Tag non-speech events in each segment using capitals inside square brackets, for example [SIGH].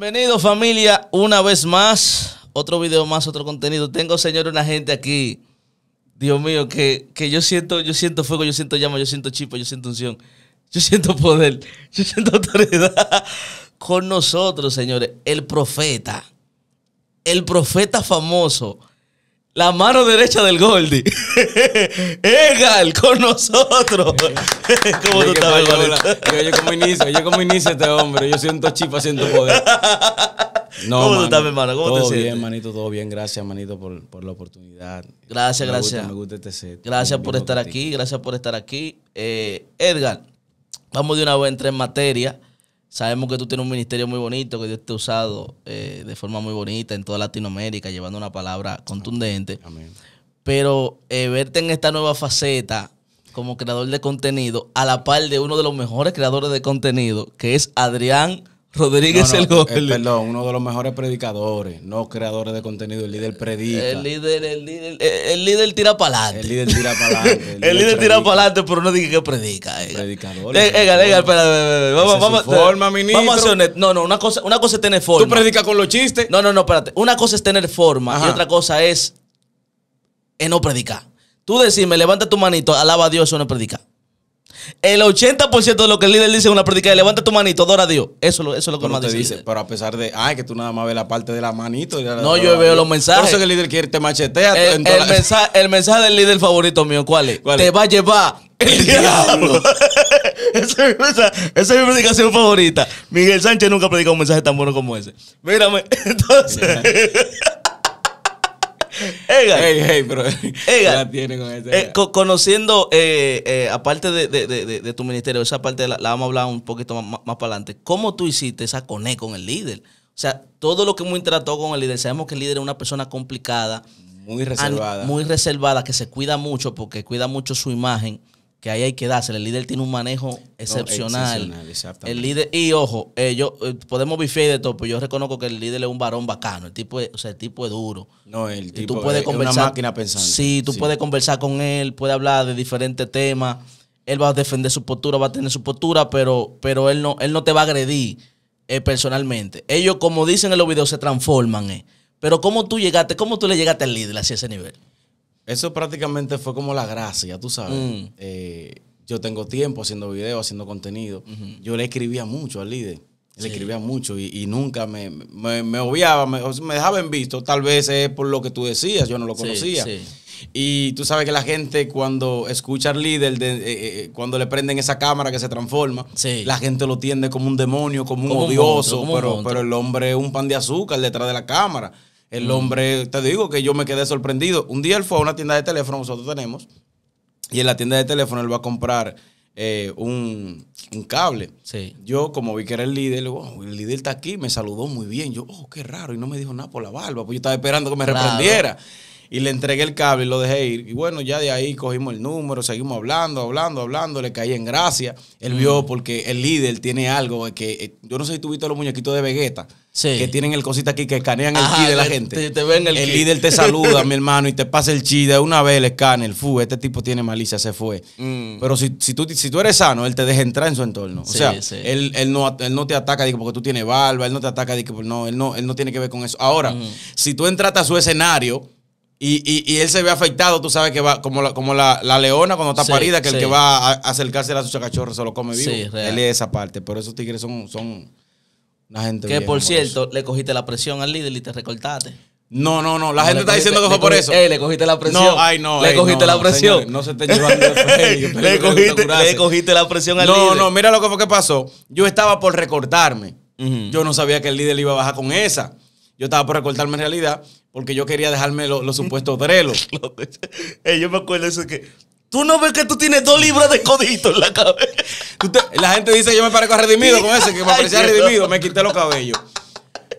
Bienvenido familia, una vez más, otro video más, otro contenido. Tengo, señor, una gente aquí, Dios mío, que, que yo siento, yo siento fuego, yo siento llama, yo siento chipo, yo siento unción, yo siento poder, [LAUGHS] yo siento autoridad con nosotros, señores, el profeta, el profeta famoso, la mano derecha del Goldi. [LAUGHS] Egal, con nosotros. Eh, [LAUGHS] ¿Cómo tú estás, Yo, yo como inicio, yo como inicio este hombre. Yo siento chifa, siento poder. [LAUGHS] ¿Cómo tú estás, hermano? ¿Cómo te sientes? bien, manito, todo bien. Gracias, manito, por, por la oportunidad. Gracias, gracias. me gusta este set. Gracias por estar aquí, gracias por estar aquí. Eh, Edgar, vamos de una vez a entrar en materia. Sabemos que tú tienes un ministerio muy bonito, que Dios te ha usado eh, de forma muy bonita en toda Latinoamérica, llevando una palabra contundente. Pero eh, verte en esta nueva faceta como creador de contenido, a la par de uno de los mejores creadores de contenido, que es Adrián Rodríguez es el eh, perdón, uno de los mejores predicadores, no creadores de contenido, el líder predica. El líder, el líder, eh, el, líder tira para adelante. El líder tira para adelante. [LAUGHS] El, líder, tira para adelante, pero no dije que predica. Eh. Predicador. Venga, venga, espera, vamos, vamos. Forma, ministro. Vamos a hacer. No, no, una cosa, una cosa es tener forma. Tú predicas con los chistes. No, no, no, espérate. Una cosa es tener forma y otra cosa es, no predicar. Tú decime, levanta tu manito, alaba a Dios, eso no es predicar. El 80% de lo que el líder dice en una predica levanta tu manito, adora a Dios. Eso, eso es lo que más dice. Pero a pesar de, ay, que tú nada más ves la parte de la manito. no, yo veo los mensajes. Por eso el líder quiere te machetea. El, mensaje, [LAUGHS] el mensaje del líder favorito mío, ¿cuál es? Te va a llevar el diablo. [LAUGHS] esa, esa, es mi predicación favorita. Miguel Sánchez nunca predicó un mensaje tan bueno como ese. Mírame, [LAUGHS] entonces. Ega, conociendo, aparte de, tu ministerio, esa parte la, vamos a hablar un poquito más, para adelante. ¿Cómo tú hiciste esa cone con el líder? O sea, todo lo que hemos trató con el líder, sabemos que el líder es una persona complicada. Muy reservada. Muy reservada, que se cuida mucho porque cuida mucho su imagen que ahí hay que darse, El líder tiene un manejo excepcional. el líder, y ojo, eh, eh, podemos vivir de todo, pero yo reconozco que el líder es un varón bacano. El tipo es, o sea, el tipo es duro. No, el tipo es una máquina pensando. Sí, tú puedes conversar con él, puedes hablar de diferentes temas. Él va a defender su postura, va a tener su postura, pero, pero él no, él no te va a agredir eh, personalmente. Ellos, como dicen en los videos, se transforman. Pero, ¿cómo tú llegaste? ¿Cómo tú le llegaste al líder hacia ese nivel? Eso prácticamente fue como la gracia, tú sabes. Mm. Eh, yo tengo tiempo haciendo videos, haciendo contenido. Yo le escribía mucho al líder. Le escribía mucho y, nunca me, obviaba, me, dejaba en visto. Tal vez es por lo que tú decías, yo no lo conocía. Y tú sabes que la gente cuando escucha al líder, de, eh, eh, cuando le prenden esa cámara que se transforma, la gente lo tiende como un demonio, como, un odioso, pero, pero el hombre es un pan de azúcar detrás de la cámara. El hombre, te digo que yo me quedé sorprendido. Un día él fue a una tienda de teléfono, nosotros tenemos, y en la tienda de teléfono él va a comprar eh, un, cable. Sí. Yo, como vi que era el líder, oh, el líder está aquí, me saludó muy bien. Yo, oh, qué raro, y no me dijo nada por la barba, pues yo estaba esperando que me reprendiera. Y le entregué el cable y lo dejé ir. Y bueno, ya de ahí cogimos el número, seguimos hablando, hablando, hablando, le caí en gracia. Él vio mm. porque el líder tiene algo que, eh, yo no sé si tú los muñequitos de Vegeta que tienen el cosita aquí que escanean el chi de la gente. el, líder te saluda, [LAUGHS] mi hermano, y te pasa el chi de una vez el Fu, este tipo tiene malicia, se fue. Mm. Pero si, tú, si tú eres sano, él te deja entrar en su entorno. o sea, él, no, te ataca porque tú tienes barba, él no te ataca digo, no, él no, él no tiene que ver con eso. Ahora, si tú entras a su escenario. Y, él se ve afectado, tú sabes que va como la, como la, leona cuando está parida, que el que va a acercarse a su chacachorro se lo come vivo. él es esa parte, pero esos tigres son, son que por cierto, le cogiste la presión al líder y te recortaste. No, no, no. La gente está diciendo que fue por eso. Eh, le cogiste la presión. No, ay, no. Le cogiste la presión. no se te llevó a le, cogiste, le cogiste la presión al líder. No, no, mira lo que fue que pasó. Yo estaba por recortarme. Yo no sabía que el líder iba a bajar con esa. Yo estaba por recortarme en realidad porque yo quería dejarme los supuestos drelos. [LAUGHS] yo me acuerdo eso que Tú no ves que tú tienes dos libras de codito en la cabeza. la gente dice, yo me parezco redimido con ese, que me [LAUGHS] parecía redimido, me quité los cabellos.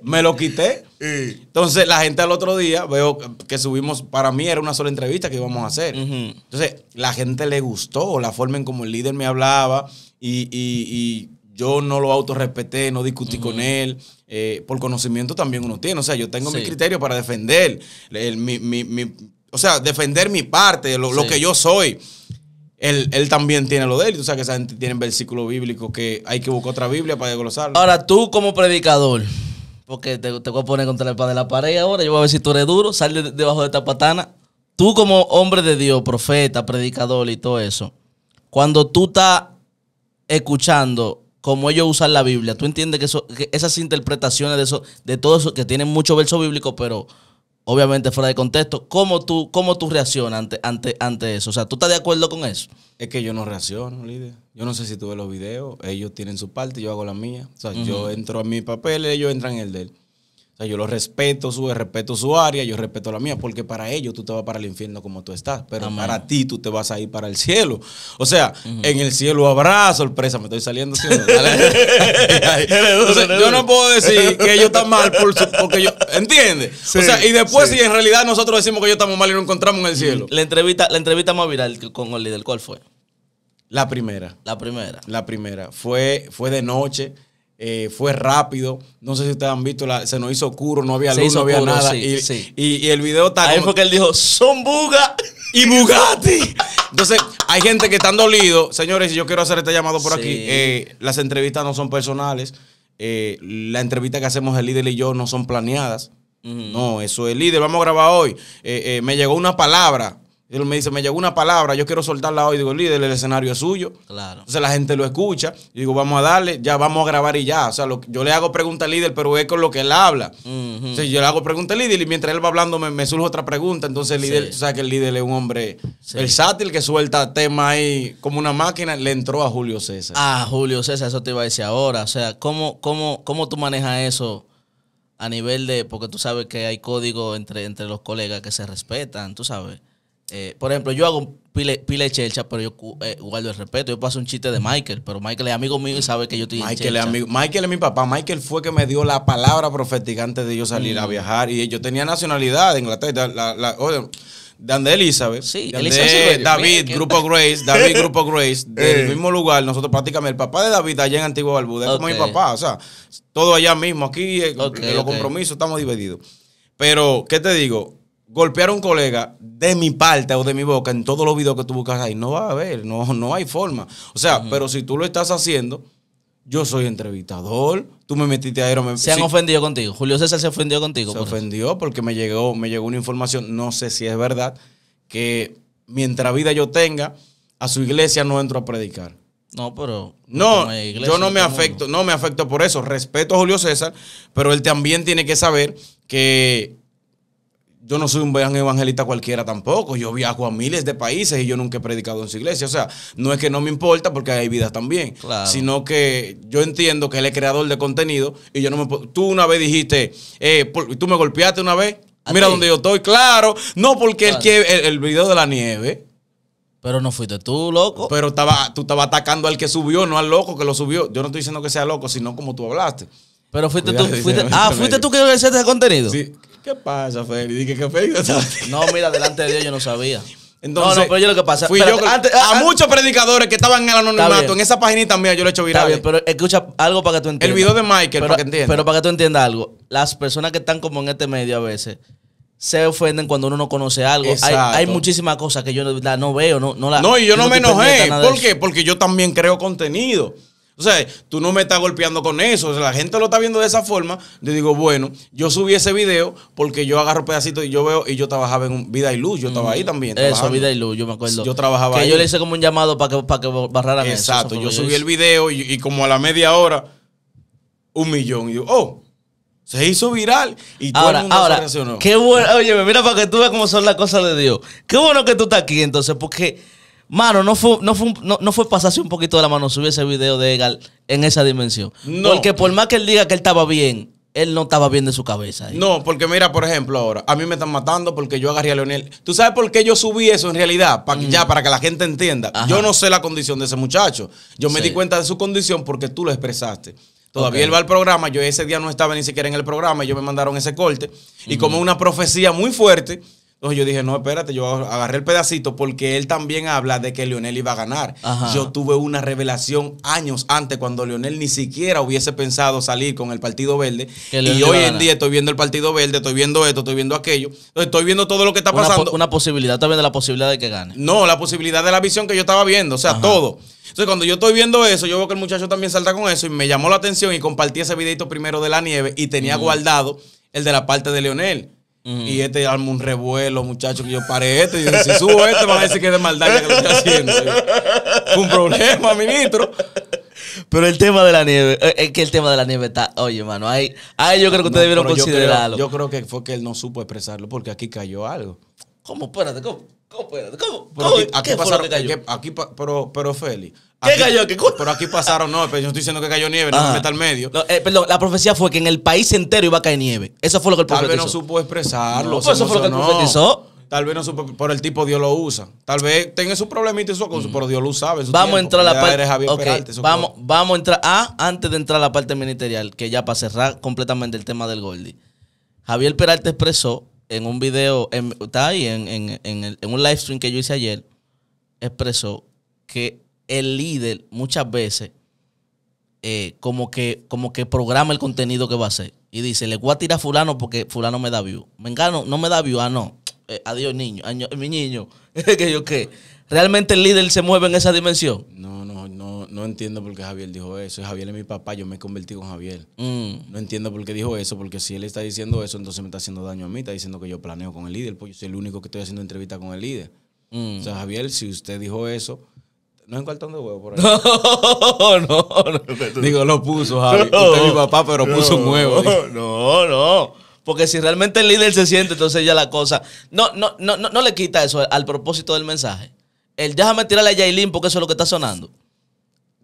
Me lo quité. Entonces, la gente al otro día, veo que subimos, para mí era una sola entrevista que íbamos a hacer. Entonces, la gente le gustó la forma en como el líder me hablaba y, yo no lo autorrespeté, no discutí con él. Eh, por conocimiento también uno tiene. O sea, yo tengo mis criterios para defender mi, o sea, defender mi parte, lo, que yo soy. Él, también tiene lo de él. Tú sabes que esa gente tiene versículos bíblicos que hay que buscar otra Biblia para desglosarlo. Ahora, tú como predicador, porque te, te voy a poner contra el pan de la pared ahora, yo voy a ver si tú eres duro, sal debajo de esta patana. Tú como hombre de Dios, profeta, predicador y todo eso, cuando tú estás escuchando cómo ellos usan la Biblia, tú entiendes que, esas interpretaciones de, eso, de todo eso, que tienen mucho verso bíblico, pero obviamente fuera de contexto. ¿Cómo tú, cómo tú reaccionas ante, ante, ante eso? O sea, ¿tú estás de acuerdo con eso? Es que yo no reacciono, líder. Yo no sé si tú ves los videos, ellos tienen su parte, yo hago la mía. O sea, yo entro a mi papel ellos entran en el de él. O sea, yo lo respeto, su, respeto su área, yo respeto la mía, porque para ellos tú te vas para el infierno como tú estás, pero para ti tú te vas a ir para el cielo. O sea, en el cielo habrá sorpresa, me estoy saliendo. [LAUGHS] yo no puedo decir que ellos están mal porque yo, ¿entiendes? o sea, y después si en realidad nosotros decimos que ellos estamos mal y nos encontramos en el cielo. La entrevista, la entrevista más viral con el del ¿cuál fue? La primera. La primera. La primera. Fue, fue de noche. Eh, fue rápido. No sé si ustedes han visto, se nos hizo oscuro, no había luz, no había nada. y, el video está. Ahí fue que él dijo: son buga [LAUGHS] y Bugatti. Entonces, hay gente que está dolido. Señores, yo quiero hacer este llamado por aquí. Eh, las entrevistas no son personales. Eh, la entrevista que hacemos el líder y yo no son planeadas. No, eso es líder. Vamos a grabar hoy. me llegó una palabra. Y él me dice, me llegó una palabra, yo quiero soltarla hoy. Digo, líder, el escenario es suyo. Claro. Entonces la gente lo escucha. Y digo, vamos a darle, ya vamos a grabar y ya. O sea, yo le hago pregunta al líder, pero es con lo que él habla. yo le hago pregunta al líder y mientras él va hablando me, surge otra pregunta. Entonces el líder, tú o que el líder es un hombre versátil que suelta temas ahí como una máquina. Le entró a Julio César. Ah, Julio César, eso te iba a decir ahora. O sea, ¿cómo, cómo, cómo tú manejas eso? A nivel de, porque tú sabes que hay código entre, entre los colegas que se respetan, tú sabes eh, por ejemplo, yo hago pile, pile chelcha, pero yo igual eh, guardo el respeto. Yo paso un chiste de Michael, pero Michael es amigo mío y sabe que yo estoy Michael es Michael es mi papá. Michael fue que me dio la palabra profética antes de yo salir a mm. viajar. Y yo tenía nacionalidad de Inglaterra. La, la, oh, Elizabeth. Sí, Elizabeth. David, Grupo Grace, David, [LAUGHS] Grupo Grace, del eh. mismo lugar. Nosotros prácticamente, el papá de David allá en Antiguo Barbuda, es como mi papá, o sea, todo allá mismo, aquí, en los compromisos, estamos divididos. Pero, ¿qué te digo? golpear a un colega de mi parte o de mi boca en todos los videos que tú buscas ahí, no va a haber, no, no hay forma. O sea, pero si tú lo estás haciendo, yo soy entrevistador, tú me metiste a me... Se han ofendido contigo, Julio César se ofendió contigo. Se ofendió porque me llegó, me llegó una información, no sé si es verdad, que mientras vida yo tenga, a su iglesia no entro a predicar. No, pero. No, yo no me este afecto, no me afecto por eso. Respeto a Julio César, pero él también tiene que saber que yo no soy un evangelista cualquiera tampoco. Yo viajo a miles de países y yo nunca he predicado en su iglesia. O sea, no es que no me importa porque hay vidas también. Claro. Sino que yo entiendo que él es creador de contenido y yo no me Tú una vez dijiste, eh, tú me golpeaste una vez. Mira donde yo estoy, claro. No porque el que... el, video de la nieve. Pero no fuiste tú, loco. Pero estaba, tú estabas atacando al que subió, no al loco que lo subió. Yo no estoy diciendo que sea loco, sino como tú hablaste. Pero fuiste tú. Fuiste, [LAUGHS] ah, fuiste tú que hiciste ese contenido. Sí, ¿Qué pasa, Feli? Dije que Félix no No, mira, delante de Dios yo no sabía. Entonces, no, no, pero yo lo que pasa. Fui yo, a, muchos predicadores que estaban en el anonimato, en esa paginita mía, yo lo he hecho viral. pero escucha algo para que tú entiendas. El video de Michael, para que entiendas. Pero para que tú entiendas algo. Las personas que están como en este medio a veces se ofenden cuando uno no conoce algo. Hay, hay, muchísimas cosas que yo no, veo, no, no la. No, y yo no me enojé. ¿Por qué? Porque yo también creo contenido. O sea, tú no me estás golpeando con eso. la gente lo está viendo de esa forma. Yo digo, bueno, yo subí ese video porque yo agarro pedacitos y yo veo y yo trabajaba en Vida y Luz. Yo estaba mm. ahí también. Eso, Vida y Luz, yo me acuerdo. Yo trabajaba Que yo le hice como un llamado para que, para que barraran Exacto. yo subí el video y, como a la media hora, un millón. Y yo, oh. Se hizo viral y todo ahora, el mundo ahora, reaccionó. Qué bueno, oye, mira para que tú veas cómo son las cosas de Dios. Qué bueno que tú estás aquí entonces, porque Mano, no fue, no, fue, no, no fue pasarse un poquito de la mano subir ese video de Egal en esa dimensión. Porque por más que él diga que él estaba bien, él no estaba bien de su cabeza. No, porque mira, por ejemplo, ahora, a mí me están matando porque yo agarré a Leonel. ¿Tú sabes por qué yo subí eso en realidad? Mm. Ya, para que la gente entienda. Yo no sé la condición de ese muchacho. Yo me di cuenta de su condición porque tú lo expresaste. Todavía él va al programa, yo ese día no estaba ni siquiera en el programa, ellos me mandaron ese corte. Y como una profecía muy fuerte, entonces yo dije, no, espérate, yo agarré el pedacito porque él también habla de que Leonel iba a ganar. Yo tuve una revelación años antes cuando Leonel ni siquiera hubiese pensado salir con el Partido Verde. Y hoy en día estoy viendo el Partido Verde, estoy viendo esto, estoy viendo aquello. estoy viendo todo lo que está pasando. Una, posibilidad también de la posibilidad de que gane. No, la posibilidad de la visión que yo estaba viendo, o sea, todo. Entonces, cuando yo estoy viendo eso, yo veo que el muchacho también salta con eso y me llamó la atención y compartí ese videito primero de la nieve y tenía guardado el de la parte de Leonel. Y este arma un revuelo, muchachos que yo paré este. Y yo, si subo este, van a decir que es de maldad que lo estoy haciendo. un problema, ministro. Pero el tema de la nieve, eh, es que el tema de la nieve está, oye, mano, ahí, yo creo que ustedes debieron considerarlo. Yo creo, que fue que él no supo expresarlo porque aquí cayó algo. ¿Cómo? Espérate, ¿cómo? ¿Cómo? ¿Cómo? aquí, ¿Qué pasaron, Aquí, pero, pero Feli. ¿Qué cayó? ¿Qué pero aquí pasaron, no, yo estoy diciendo que cayó nieve, no ah. me está al medio. Eh, perdón, la profecía fue que en el país entero iba a caer nieve. Eso fue lo que el profetizó. Tal vez no supo expresarlo. pues eso fue lo que profetizó. Tal vez no supo, por el tipo Dios lo usa. Tal vez tenga su problemita y mm. pero Dios lo sabe. vamos a entrar a la parte. Okay. vamos, vamos a entrar Ah, antes de entrar a la parte ministerial, que ya para cerrar completamente el tema del Goldie. Javier Peralta expresó en un video, en, ahí, en, un live stream que yo hice ayer, expresó que el líder muchas veces eh, como, que, como que programa el contenido que va a hacer. Y dice, le voy a tirar a fulano porque fulano me da view. engaño, no me da view, ah, no. Eh, adiós, niño, año, mi niño. [LAUGHS] que yo qué. ¿Realmente el líder se mueve en esa dimensión? no entiendo por qué Javier dijo eso. Javier es mi papá, yo me convertido con Javier. Mm. No entiendo por qué dijo eso, porque si él está diciendo eso, entonces me está haciendo daño a mí, está diciendo que yo planeo con el líder, pues yo soy el único que estoy haciendo entrevista con el líder. Mm. O sea, Javier, si usted dijo eso, no es un cartón de huevo por ahí. [LAUGHS] No, no, no. Digo, lo puso, Javier Usted es mi papá, pero puso un huevo. No, no. Porque si realmente el líder se siente, entonces ya la cosa. No, no, no, no, le quita eso al propósito del mensaje. Él, déjame tirarle a Yailin porque eso es lo que está sonando.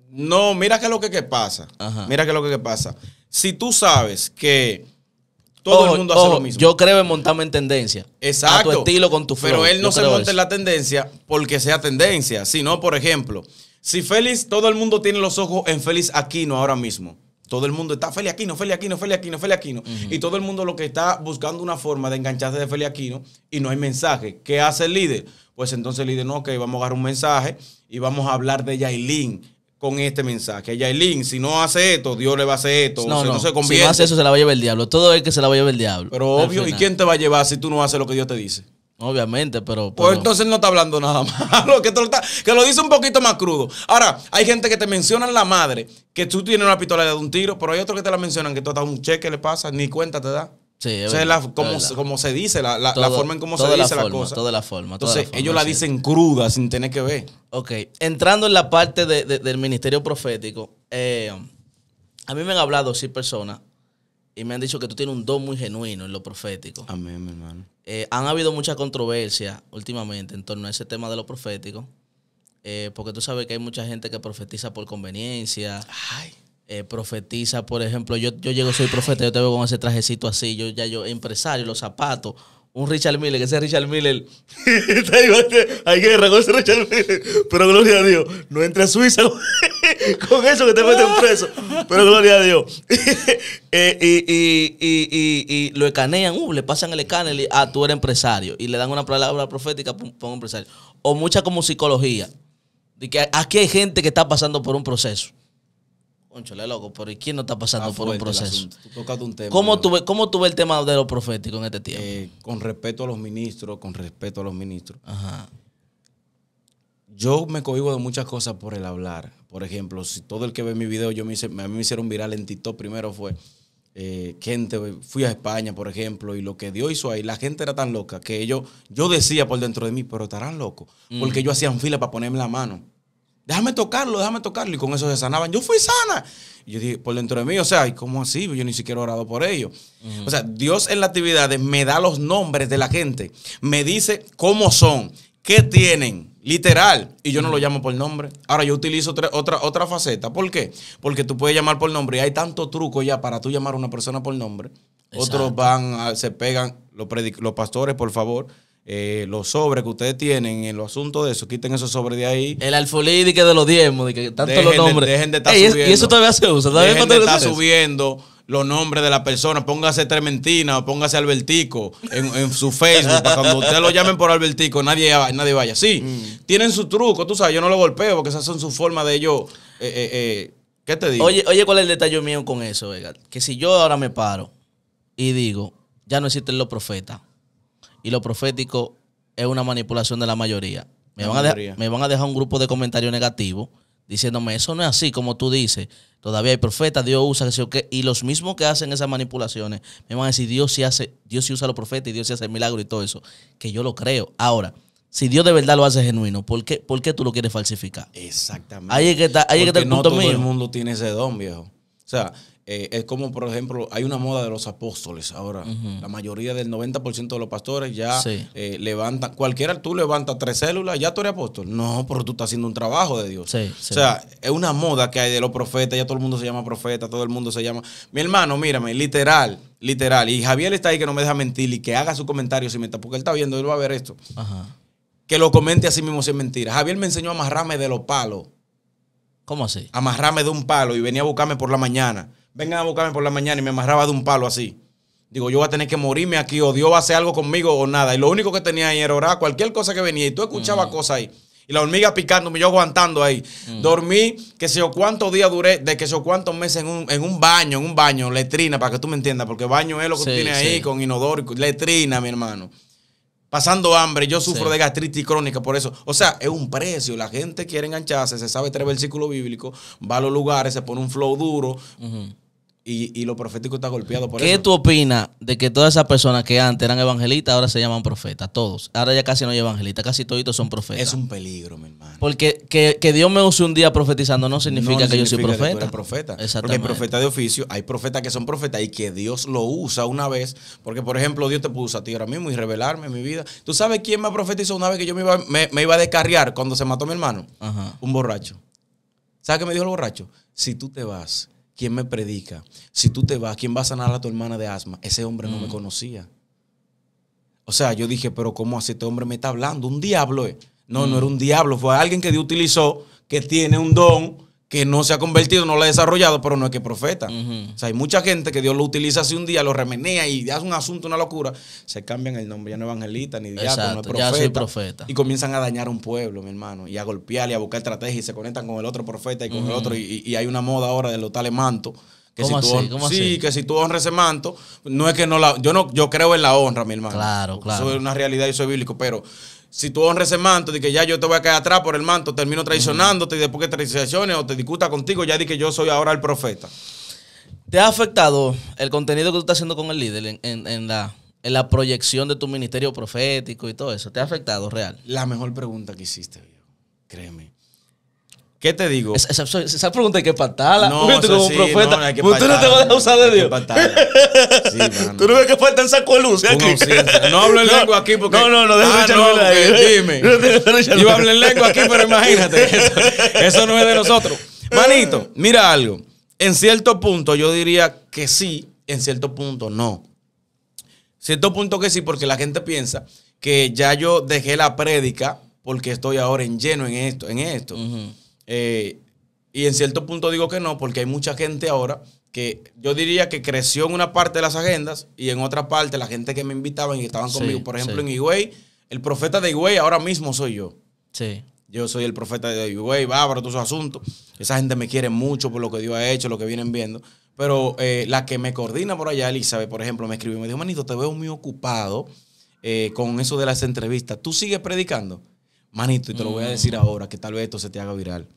No, mira qué es lo que, pasa. Mira qué es lo que, pasa. Si tú sabes que todo el mundo hace lo mismo. Yo creo en montarme en tendencia. Exacto. A tu estilo con tu Pero él no se monta en la tendencia porque sea tendencia, sino, por ejemplo, si Félix, todo el mundo tiene los ojos en Félix Aquino ahora mismo. Todo el mundo está Félix Aquino, Félix Aquino, Félix Aquino, Félix Aquino. Y todo el mundo lo que está buscando una forma de engancharse de Félix Aquino y no hay mensaje. ¿Qué hace el líder? Pues entonces el líder, no, ok, vamos a agarrar un mensaje y vamos a hablar de Yailin con este mensaje. Yailin, si no hace esto, Dios le va a hacer esto. No, no. se convierte. Si no hace eso, se la va a llevar el diablo. Todo es que se la va a llevar el diablo. Pero obvio, ¿y quién te va a llevar si tú no haces lo que Dios te dice? Obviamente, pero, Pues entonces no está hablando nada [LAUGHS] malo, que, que lo dice un poquito más crudo. Ahora, hay gente que te mencionan la madre, que tú tienes una pistola de un tiro, pero hay otro que te la mencionan que tú estás un cheque, le pasa, ni cuenta te da o sea, como, se dice, la, forma en cómo se dice la cosa. Toda la forma. Entonces, ellos la dicen cruda sin tener que ver. Ok. Entrando en la parte del ministerio profético, eh, a mí me han hablado sí personas y me han dicho que tú tienes un don muy genuino en lo profético. Amén, mi hermano. Eh, han habido mucha controversia últimamente en torno a ese tema de lo profético, eh, porque tú sabes que hay mucha gente que profetiza por conveniencia. Ay eh, profetiza, por ejemplo, yo, yo llego, soy profeta, yo te veo con ese trajecito así, yo ya yo, empresario, los zapatos, un Richard Miller, que ese Richard Miller, [LAUGHS] este, hay guerra con ese Richard Miller, pero gloria a Dios, no entra a Suiza [LAUGHS] con eso que te meten preso, pero gloria a Dios. [LAUGHS] Eh, y, y, y, y, lo escanean, uh, le pasan el escáner, y, ah, tú eres empresario, y le dan una palabra profética, pon empresario. O mucha como psicología, de que aquí hay gente que está pasando por un proceso loco, pero ¿y quién no está pasando por un proceso? Tú un tema, ¿Cómo, tú, ves el tema de los profético en este tiempo? Eh, con respeto a los ministros, con respeto a los ministros. Ajá. Yo me cohibo de muchas cosas por el hablar. Por ejemplo, si todo el que ve mi video, yo me a mí me hicieron viral en TikTok primero fue eh, gente, fui a España, por ejemplo, y lo que Dios hizo ahí, la gente era tan loca que yo, yo decía por dentro de mí, pero estarán locos, porque ellos mm. hacían fila para ponerme la mano déjame tocarlo, déjame tocarlo. Y con eso se sanaban. Yo fui sana. Y yo dije, por dentro de mí, o sea, cómo así? Yo ni siquiera he orado por ellos. O sea, Dios en las actividades me da los nombres de la gente, me dice cómo son, qué tienen. Literal, y yo no lo llamo por nombre. Ahora yo utilizo otra, otra, faceta. ¿Por qué? Porque tú puedes llamar por nombre y hay tanto truco ya para tú llamar a una persona por nombre. Otros van, se pegan, los pastores, por favor, eh, los sobres que ustedes tienen en los asuntos de eso, quiten esos sobres de ahí. El alfolí de que de los diezmos, de que tanto los nombres. De, estar subiendo. Y eso todavía se usa. Todavía dejen de subiendo los nombres de la persona. Póngase Trementina o póngase Albertico en, en su Facebook. para cuando ustedes lo llamen por Albertico, nadie, nadie vaya. Sí, mm. tienen su truco, tú sabes, yo no lo golpeo porque esas son sus formas de ellos. Eh, eh, ¿Qué te digo? Oye, oye, ¿cuál es el detalle mío con eso, Que si yo ahora me paro y digo, ya no existen los profetas y lo profético es una manipulación de la mayoría. Me, van, A dejar un grupo de comentarios negativos diciéndome, eso no es así como tú dices. Todavía hay profetas, Dios usa, que y los mismos que hacen esas manipulaciones me van a decir, Dios sí, hace, Dios sí usa los profetas y Dios sí hace milagros y todo eso, que yo lo creo. Ahora, si Dios de verdad lo hace genuino, ¿por qué, tú lo quieres falsificar? Exactamente. Ahí que está, ahí que el todo el mundo tiene ese don, viejo. O sea, eh, es como, por ejemplo, hay una moda de los apóstoles ahora. La mayoría del 90% de los pastores ya eh, levantan, cualquiera tú levantas tres células, ya tú eres apóstol. No, pero tú estás haciendo un trabajo de Dios. O sea, es una moda que hay de los profetas, ya todo el mundo se llama profeta, todo el mundo se llama. Mi hermano, mírame, literal, literal. Y Javier está ahí que no me deja mentir y que haga su comentario si me está, porque él está viendo, él va a ver esto. Que lo comente a sí mismo sin mentira. Javier me enseñó a amarrarme de los palos. ¿Cómo así? Amarrarme de un palo y venía a buscarme por la mañana vengan a buscarme por la mañana y me amarraba de un palo así. Digo, yo voy a tener que morirme aquí o Dios va a hacer algo conmigo o nada. Y lo único que tenía ahí era orar, cualquier cosa que venía. Y tú escuchabas mm. cosas ahí. Y la hormiga picándome, yo aguantando ahí. Mm. Dormí, que sé yo cuántos días duré, de que sé yo cuántos meses en un, baño, en un baño, letrina, para que tú me entiendas, porque baño es lo que tú tienes ahí con inodoro, letrina, mi hermano. Pasando hambre, yo sufro de gastritis crónica por eso. O sea, es un precio. La gente quiere engancharse, se sabe tres versículos bíblicos, va a los lugares, se pone un flow duro. Y, lo profético está golpeado por eso. ¿Qué tú opinas de que todas esas personas que antes eran evangelistas ahora se llaman profetas? Todos. Ahora ya casi no hay evangelistas, casi toditos son profetas. Es un peligro, mi hermano. Porque que, Dios me use un día profetizando no significa que yo soy profeta. Que tú profeta. Exactamente. Porque hay de oficio, hay profetas que son profetas y que Dios lo usa una vez. Porque, por ejemplo, Dios te puso a ti ahora mismo y revelarme en mi vida. ¿Tú sabes quién me profetizó una vez que yo me iba, iba a descarriar cuando se mató mi hermano? Ajá. Un borracho. ¿Sabes qué me dijo el borracho? Si tú te vas ¿quién me predica? Si tú te vas, ¿quién va a sanar a tu hermana de asma? Ese hombre no me mm. conocía. O sea, yo dije, pero ¿cómo hace? este hombre me está hablando? Un diablo. es. Eh. No, no mm. era un diablo, fue alguien que Dios utilizó, que tiene un don que no se ha convertido, no lo ha desarrollado, pero no es que profeta. O sea, hay mucha gente que Dios lo utiliza así un día, lo remenea y hace un asunto, una locura, se cambian el nombre, ya no es evangelista, ni diácono, no es profeta, Y comienzan a dañar a un pueblo, mi hermano, y a golpear y a buscar estrategias y se conectan con el otro profeta y con el otro, y, hay una moda ahora de los tales mantos. Que ¿Cómo si así? sí, que si tú honras ese manto, no es que no la... Yo, no, yo creo en la honra, mi hermano. Claro, claro. Eso es una realidad y soy bíblico, pero si tú honres el manto, de que ya yo te voy a caer atrás por el manto, termino traicionándote y después que traiciones o te discuta contigo, ya di que yo soy ahora el profeta. ¿Te ha afectado el contenido que tú estás haciendo con el líder en, la, en la, proyección de tu ministerio profético y todo eso? ¿Te ha afectado real? La mejor pregunta que hiciste, créeme. ¿Qué te digo? esa, pregunta hay que patarla. No, como profeta. No, tú no te vas a usar de Dios. [LAUGHS] Sí, hermano. Tú no ves que falta el saco de luz. No hablo en [LAUGHS] lengua aquí porque. No, no, no, déjame ah, no, Dime. [LAUGHS] Yo hablo en lengua aquí, pero imagínate. Eso, no es de nosotros. Manito, mira algo. En cierto punto yo diría que sí, en cierto punto no. Cierto punto que sí, porque la gente piensa que ya yo dejé la prédica porque estoy ahora en lleno en esto, en esto. Eh, y en cierto punto digo que no, porque hay mucha gente ahora que yo diría que creció en una parte de las agendas y en otra parte la gente que me invitaba y estaban conmigo. Por ejemplo, en Higüey, el profeta de Higüey ahora mismo soy yo. Sí. Yo soy el profeta de Higüey, bárbaro, todos esos asuntos. Esa gente me quiere mucho por lo que Dios ha hecho, lo que vienen viendo. Pero eh, la que me coordina por allá, Elizabeth, por ejemplo, me escribió, y me dijo, manito, te veo muy ocupado eh, con eso de las entrevistas. ¿Tú sigues predicando? Manito, y te lo voy a mm. decir ahora, que tal vez esto se te haga viral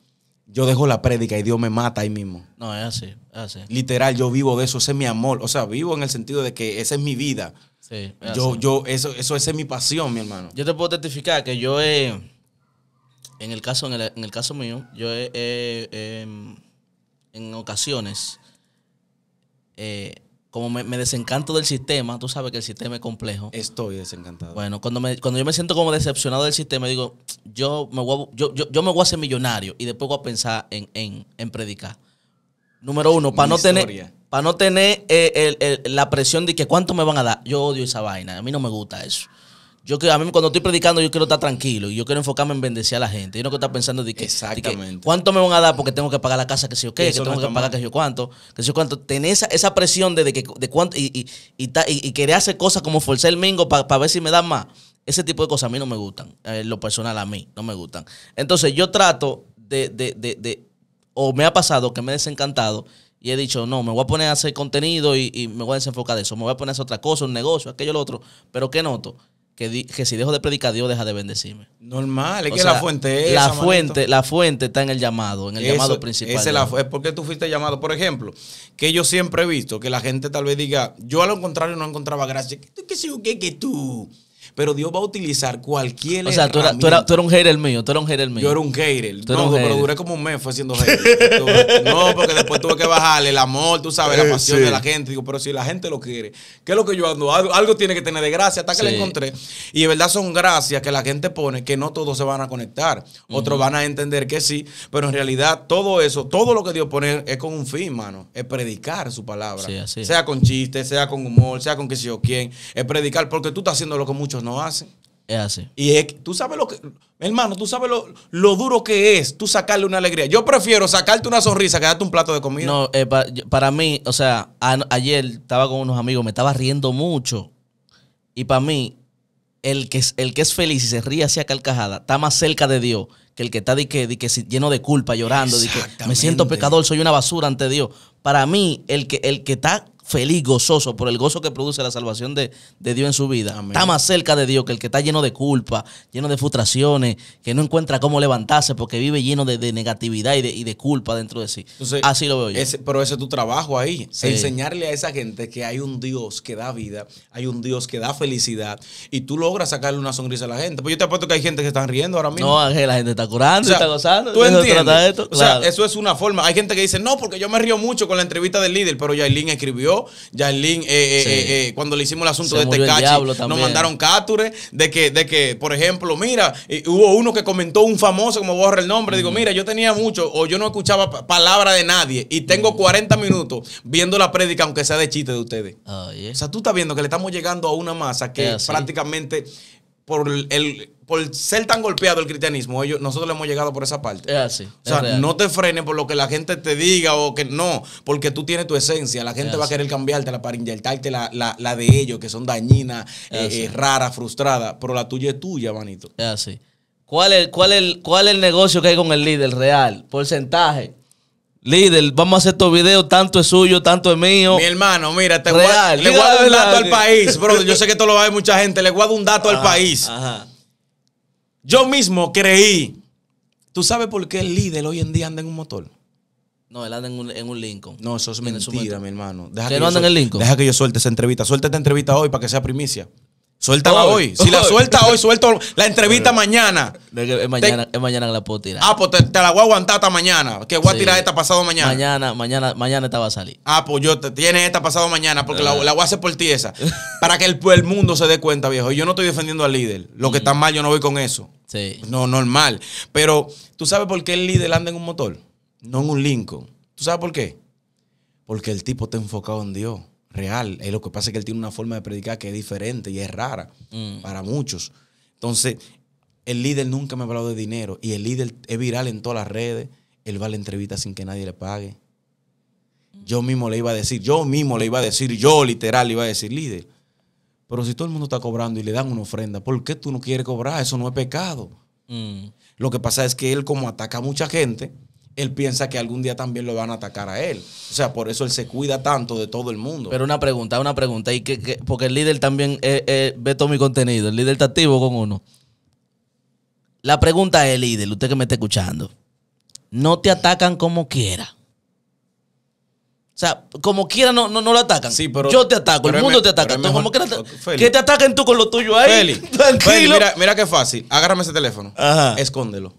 yo dejo la prédica y Dios me mata ahí mismo. No, es así, es así. Literal, yo vivo de eso, ese es mi amor. O sea, vivo en el sentido de que esa es mi vida. Sí, yo, yo, eso, eso es mi pasión, mi hermano. Yo te puedo testificar que yo he, en el caso, en el, caso mío, yo he, en ocasiones eh, como me, desencanto del sistema, tú sabes que el sistema es complejo. Estoy desencantado. Bueno, cuando, me, cuando yo me siento como decepcionado del sistema, digo, yo me voy a, yo, yo, me voy a hacer millonario y después voy a pensar en, en, en predicar. Número uno, para no tener, para no tener eh, la presión de que cuánto me van a dar. Yo odio esa vaina, a mí no me gusta eso. Yo que a mí cuando estoy predicando yo quiero estar tranquilo y yo quiero enfocarme en bendecir a la gente. Yo no quiero estar pensando de que, Exactamente. cuánto me van a dar porque tengo que pagar la casa que sé yo qué, que tengo que pagar que sé yo cuánto, que sé yo cuánto. Tener esa, presión de, que cuánto y, y, y, querer hacer cosas como forzar el mingo para ver si me dan más. Ese tipo de cosas a mí no me gustan. Eh, lo personal a mí no me gustan. Entonces yo trato de, de, de, o me ha pasado que me he desencantado y he dicho, no, me voy a poner a hacer contenido y, me voy a desenfocar de eso, me voy a poner a hacer otra cosa, un negocio, aquello, lo otro, pero ¿qué noto? que, si dejo de predicar, a Dios deja de bendecirme. Normal, es que la fuente es. La fuente, la fuente está en el llamado, en el llamado principal. es porque tú fuiste llamado. Por ejemplo, que yo siempre he visto que la gente tal vez diga, yo a lo contrario no encontraba gracia. ¿Qué, qué, qué, qué tú? Pero Dios va a utilizar cualquier. O sea, tú eras, tú, un hater mío, tú eras un hater mío. Yo era un hater. no, pero duré como un mes fue siendo hater. no, porque después tuve que bajarle el amor, tú sabes, la eh, pasión de la gente. Digo, pero si la gente lo quiere, ¿qué es lo que yo ando? Algo, tiene que tener de gracia hasta que le la encontré. Y de verdad son gracias que la gente pone que no todos se van a conectar. Otros van a entender que sí, pero en realidad todo eso, todo lo que Dios pone es con un fin, mano. Es predicar su palabra. Sí, sea con chistes, sea con humor, sea con que sé yo quién. Es predicar porque tú estás haciendo lo que muchos no hace. Es así. Y es, tú sabes lo que, hermano, tú sabes lo, duro que es tú sacarle una alegría. Yo prefiero sacarte una sonrisa que darte un plato de comida. No, eh, para mí, o sea, ayer estaba con unos amigos, me estaba riendo mucho. Y para mí, el que, es, el que es feliz y se ríe hacia carcajada está más cerca de Dios que el que está de que, lleno de culpa, llorando, me siento pecador, soy una basura ante Dios. Para mí, el que, el que está feliz, gozoso por el gozo que produce la salvación de, Dios en su vida, está más cerca de Dios que el que está lleno de culpa, lleno de frustraciones, que no encuentra cómo levantarse porque vive lleno de, negatividad y de, y de, culpa dentro de sí. Así lo veo yo. pero ese es tu trabajo ahí, enseñarle a esa gente que hay un Dios que da vida, hay un Dios que da felicidad y tú logras sacarle una sonrisa a la gente. Pues yo te apuesto que hay gente que están riendo ahora mismo. No, la gente está curando, está gozando. ¿tú entiendes? O sea, eso es una forma. Hay gente que dice, no, porque yo me río mucho con la entrevista del líder, pero Yailin escribió Yaelín, eh, eh, eh, cuando le hicimos el asunto de de este Tecachi, nos mandaron cátures de que, de que, por ejemplo, mira, hubo uno que comentó un famoso, como borra el nombre, digo, mira, yo tenía mucho o yo no escuchaba palabra de nadie y tengo 40 minutos viendo la prédica, aunque sea de chiste de ustedes. Oh, o sea, tú estás viendo que le estamos llegando a una masa que prácticamente por, el, por ser tan golpeado el cristianismo, ellos, nosotros le hemos llegado por esa parte. así. O sea, no te frenes por lo que la gente te diga o que no, porque tú tienes tu esencia. La gente va a querer cambiártela para inyectarte la, la, de ellos, que son dañinas, eh, eh, raras, frustradas, pero la tuya es tuya, manito. Es así. ¿Cuál cuál, ¿Cuál es el negocio que hay con el líder real? Porcentaje. Líder, vamos a hacer estos videos, tanto es suyo, tanto es mío. Mi hermano, mira, te le voy un dato al país, bro. Yo sé que esto lo va a ver mucha gente, le guardo un dato al país. Ajá. Yo mismo creí. ¿Tú sabes por qué el líder hoy en día anda en un motor? No, él anda en un, en Lincoln. No, eso es mentira, mi hermano. ¿Que, no anda en el Lincoln? Deja que yo suelte esa entrevista. Suelte esta entrevista hoy para que sea primicia. Suéltala hoy. Si la suelta hoy, suelto la entrevista mañana. Es mañana, mañana que la puedo tirar. Ah, pues te, la voy a aguantar hasta mañana. Que voy a tirar esta pasado mañana. Mañana, mañana, mañana esta va a salir. Ah, pues yo te tiene esta pasado mañana porque la, ah. voy a hacer por ti esa. para que el, el, mundo se dé cuenta, viejo. Yo no estoy defendiendo al líder. Lo que mm. está mal, yo no voy con eso. Sí. No, normal. Pero, ¿tú sabes por qué el líder anda en un motor? No en un Lincoln. ¿Tú sabes por qué? Porque el tipo está enfocado en Dios real. es eh, lo que pasa es que él tiene una forma de predicar que es diferente y es rara mm. para muchos. Entonces, el líder nunca me ha hablado de dinero y el líder es viral en todas las redes. Él va a la entrevista sin que nadie le pague. Mm. Yo mismo le iba a decir, yo mismo le iba a decir, yo literal le iba a decir, líder. Pero si todo el mundo está cobrando y le dan una ofrenda, ¿por qué tú no quieres cobrar? Eso no es pecado. Mm. Lo que pasa es que él como ataca a mucha gente, él piensa que algún día también lo van a atacar a él. O sea, por eso él se cuida tanto de todo el mundo. Pero una pregunta, una pregunta. Y que, porque el líder también eh, eh, ve todo mi contenido. El líder está activo con uno. La pregunta es, líder, usted que me está escuchando. No te atacan como quiera. O sea, como quiera no, no, lo atacan. Yo te ataco, el mundo te ataca. Entonces, que, te ataquen tú con lo tuyo ahí. [LAUGHS] mira, mira qué fácil. Agárrame ese teléfono. Ajá. Escóndelo.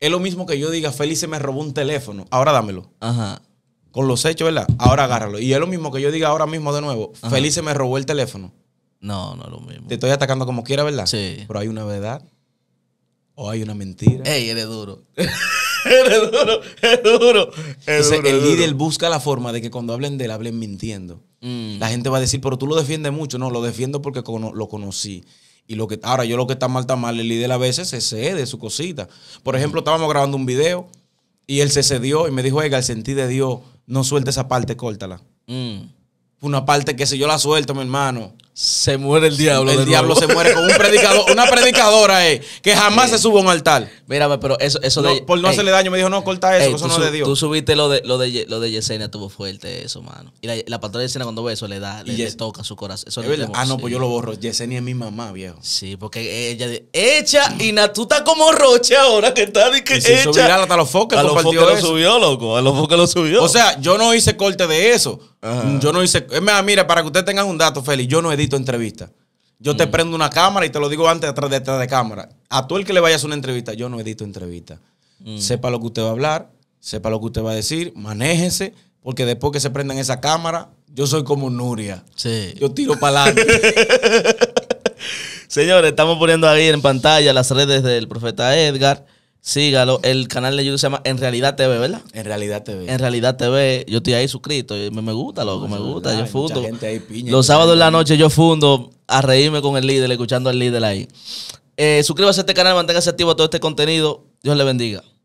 Es lo mismo que yo diga, Felice se me robó un teléfono, ahora dámelo. Ajá. Con los hechos, ¿verdad? Ahora agárralo. Y es lo mismo que yo diga ahora mismo de nuevo, Felice se me robó el teléfono. No, no es lo mismo. Te estoy atacando como quiera, ¿verdad? Sí. Pero hay una verdad o hay una mentira. Ey, eres duro. [LAUGHS] eres duro, eres duro. el líder busca la forma de que cuando hablen de él, hablen mintiendo. Mm. La gente va a decir, pero tú lo defiendes mucho. No, lo defiendo porque lo conocí. Y lo que, ahora yo lo que está mal, está mal. El líder a veces se cede su cosita. Por ejemplo, estábamos grabando un video y él se cedió y me dijo, oiga, el sentido de Dios, no suelte esa parte, córtala. Mm. Una parte que si yo la suelto, mi hermano, se muere el diablo. El diablo se muere con un predicador, una predicadora eh, que jamás se sube a un altar. Mírame, pero eso, eso de. Por no hacerle daño, me dijo, no, corta eso, eso no de Dios. Tú subiste lo de, lo de, Yesenia, tuvo fuerte eso, mano. Y la, la de Yesenia, cuando ve eso, le da, le, toca su corazón. Eso eh, ah, no, pues yo lo borro. Yesenia es mi mamá, viejo. Sí, porque ella dice, hecha, y Natuta como Roche ahora, que está de que hecha. hasta los foques, a los foques lo subió, loco. A los foques lo subió. O sea, yo no hice corte de eso. Yo no hice. Mira, para que ustedes tengan un dato, Félix, yo no edito entrevista Yo te mm. prendo una cámara y te lo digo antes detrás, detrás de cámara. A tú el que le vayas a una entrevista, yo no edito entrevista. Mm. Sepa lo que usted va a hablar, sepa lo que usted va a decir, manéjese, porque después que se prendan esa cámara, yo soy como Nuria. Yo tiro para [LAUGHS] Señores, estamos poniendo ahí en pantalla las redes del profeta Edgar. Sígalo. El canal de YouTube se llama En Realidad TV, ¿verdad? En Realidad TV. En Realidad TV. Yo estoy ahí suscrito. Me, gusta, loco. me gusta. Yo fundo. Los sábados en la noche yo fundo a reírme con el líder, escuchando al líder ahí. Eh, suscríbase a este canal, manténgase activo a todo este contenido. Dios le bendiga.